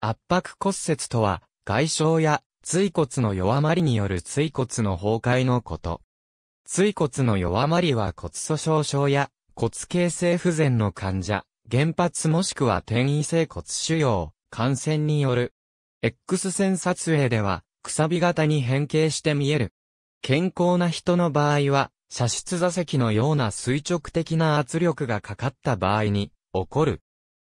圧迫骨折とは、外傷や椎骨の弱まりによる椎骨の崩壊のこと。椎骨の弱まりは骨粗鬆症や骨形成不全の患者、原発もしくは転移性骨腫瘍、感染による。X 線撮影では、くさび型に変形して見える。健康な人の場合は、射出座席のような垂直的な圧力がかかった場合に、起こる。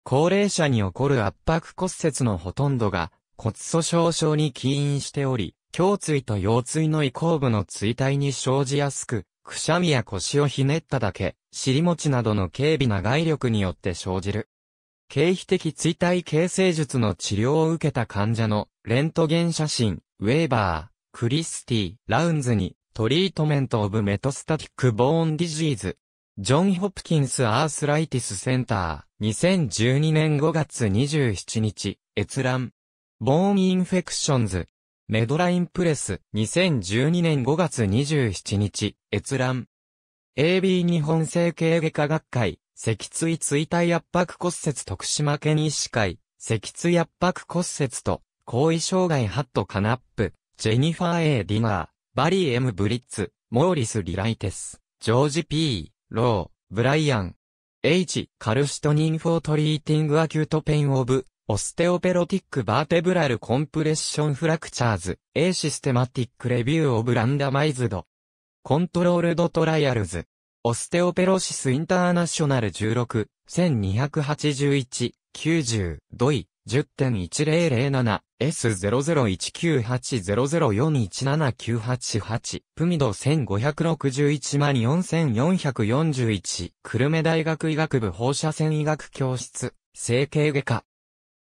高齢者に起こる圧迫骨折のほとんどが骨粗鬆症に起因しており、胸椎と腰椎の移行部の椎体に生じやすく、くしゃみや腰をひねっただけ、尻餅などの軽微な外力によって生じる。経費的椎体形成術の治療を受けた患者のレントゲン写真、ウェーバー、クリスティ、ラウンズにトリートメントオブメトスタティックボーンディジーズジョン・ホプキンス・アースライティス・センター、2012年5月27日、閲覧。ボーン・インフェクションズ。メドラインプレス、2012年5月27日、閲覧。AB 日本整形外科学会、脊椎椎体圧迫骨折徳島県医師会、脊椎圧迫骨折と、後遺障害ハットカナップ、ジェニファー・エ A・ ディナー、バリー・エム・ブリッツ、モーリス・リライテス、ジョージ・ P。ロー、ブライアン。H. カルシトニンフォートリーティングアキュートペインオブ、オステオペロティックバーテブラルコンプレッションフラクチャーズ、A システマティックレビューオブランダマイズド、コントロールドトライアルズ、オステオペロシスインターナショナル16、1281、90、ドイ、10.1007S00198004179888 プミド1561万4441クルメ大学医学部放射線医学教室整形外科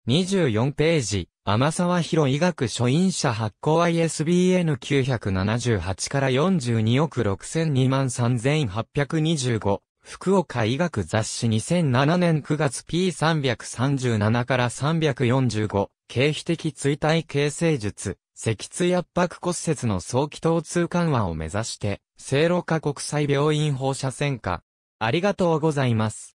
24ページ天沢博医学初院者発行 ISBN 978から42億6002万3825福岡医学雑誌2007年9月 P337 から345、経皮的椎体形成術、脊椎圧迫骨折の早期疼痛緩和を目指して、聖路加国際病院放射線科。ありがとうございます。